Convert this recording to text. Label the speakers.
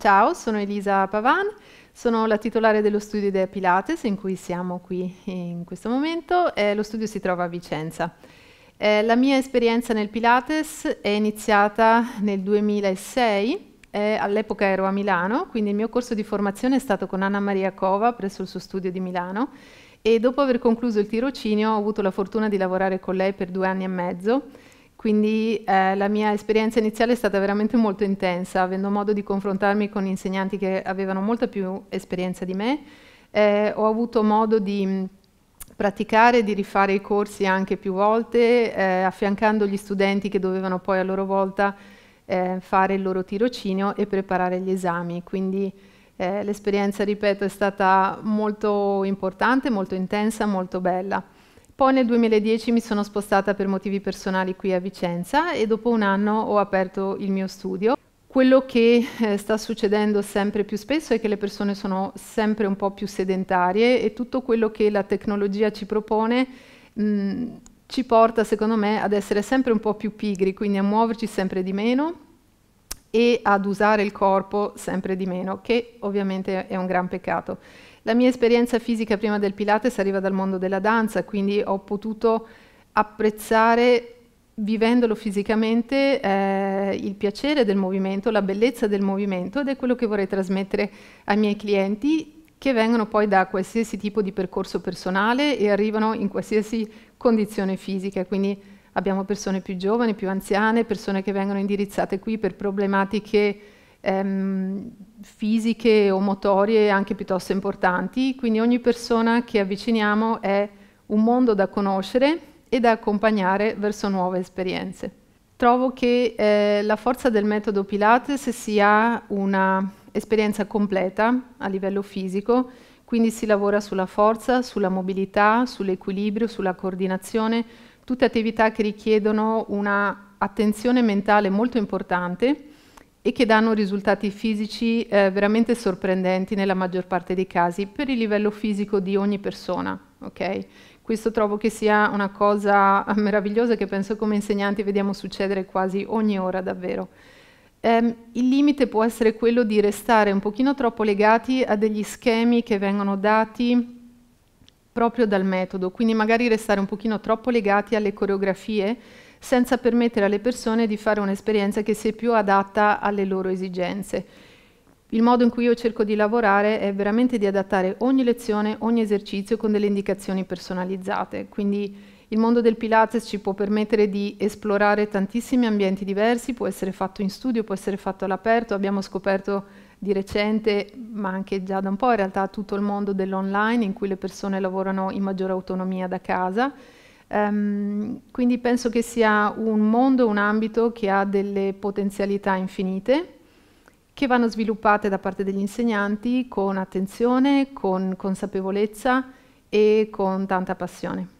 Speaker 1: Ciao, sono Elisa Pavan, sono la titolare dello studio di Pilates in cui siamo qui in questo momento. Eh, lo studio si trova a Vicenza. Eh, la mia esperienza nel Pilates è iniziata nel 2006, eh, all'epoca ero a Milano, quindi il mio corso di formazione è stato con Anna Maria Cova presso il suo studio di Milano e dopo aver concluso il tirocinio ho avuto la fortuna di lavorare con lei per due anni e mezzo quindi eh, la mia esperienza iniziale è stata veramente molto intensa, avendo modo di confrontarmi con insegnanti che avevano molta più esperienza di me. Eh, ho avuto modo di praticare, di rifare i corsi anche più volte, eh, affiancando gli studenti che dovevano poi a loro volta eh, fare il loro tirocinio e preparare gli esami. Quindi eh, l'esperienza, ripeto, è stata molto importante, molto intensa, molto bella. Poi nel 2010 mi sono spostata per motivi personali qui a Vicenza e dopo un anno ho aperto il mio studio. Quello che eh, sta succedendo sempre più spesso è che le persone sono sempre un po' più sedentarie e tutto quello che la tecnologia ci propone mh, mm, ci porta, secondo me, ad essere sempre un po' più pigri, quindi a muoverci sempre di meno e ad usare il corpo sempre di meno, che ovviamente è un gran peccato. La mia esperienza fisica prima del Pilates arriva dal mondo della danza, quindi ho potuto apprezzare vivendolo fisicamente eh, il piacere del movimento, la bellezza del movimento ed è quello che vorrei trasmettere ai miei clienti che vengono poi da qualsiasi tipo di percorso personale e arrivano in qualsiasi condizione fisica. Quindi abbiamo persone più giovani, più anziane, persone che vengono indirizzate qui per problematiche ehm, fisiche o motorie anche piuttosto importanti, quindi ogni persona che avviciniamo è un mondo da conoscere e da accompagnare verso nuove esperienze. Trovo che eh, la forza del metodo Pilates sia una esperienza completa a livello fisico, quindi si lavora sulla forza, sulla mobilità, sull'equilibrio, sulla coordinazione, tutte attività che richiedono un'attenzione mentale molto importante e che danno risultati fisici eh, veramente sorprendenti nella maggior parte dei casi per il livello fisico di ogni persona. Okay? Questo trovo che sia una cosa meravigliosa che penso come insegnanti vediamo succedere quasi ogni ora davvero. Um, il limite può essere quello di restare un pochino troppo legati a degli schemi che vengono dati proprio dal metodo, quindi magari restare un pochino troppo legati alle coreografie senza permettere alle persone di fare un'esperienza che sia più adatta alle loro esigenze. Il modo in cui io cerco di lavorare è veramente di adattare ogni lezione, ogni esercizio con delle indicazioni personalizzate, quindi il mondo del Pilates ci può permettere di esplorare tantissimi ambienti diversi, può essere fatto in studio, può essere fatto all'aperto, abbiamo scoperto di recente, ma anche già da un po' in realtà tutto il mondo dell'online in cui le persone lavorano in maggiore autonomia da casa Um, quindi penso che sia un mondo, un ambito che ha delle potenzialità infinite che vanno sviluppate da parte degli insegnanti con attenzione, con consapevolezza e con tanta passione.